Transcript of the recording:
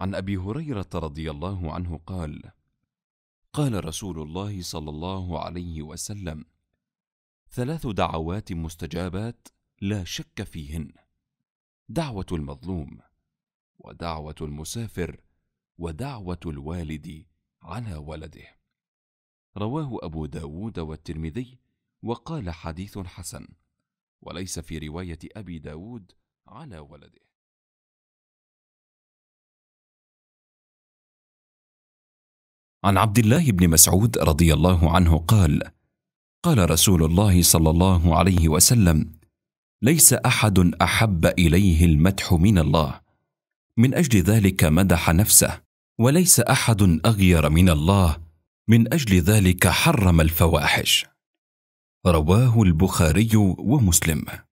عن ابي هريره رضي الله عنه قال قال رسول الله صلى الله عليه وسلم ثلاث دعوات مستجابات لا شك فيهن دعوه المظلوم ودعوه المسافر ودعوه الوالد على ولده رواه ابو داود والترمذي وقال حديث حسن وليس في روايه ابي داود على ولده عن عبد الله بن مسعود رضي الله عنه قال قال رسول الله صلى الله عليه وسلم ليس احد احب اليه المدح من الله من اجل ذلك مدح نفسه وليس احد اغير من الله من اجل ذلك حرم الفواحش رواه البخاري ومسلم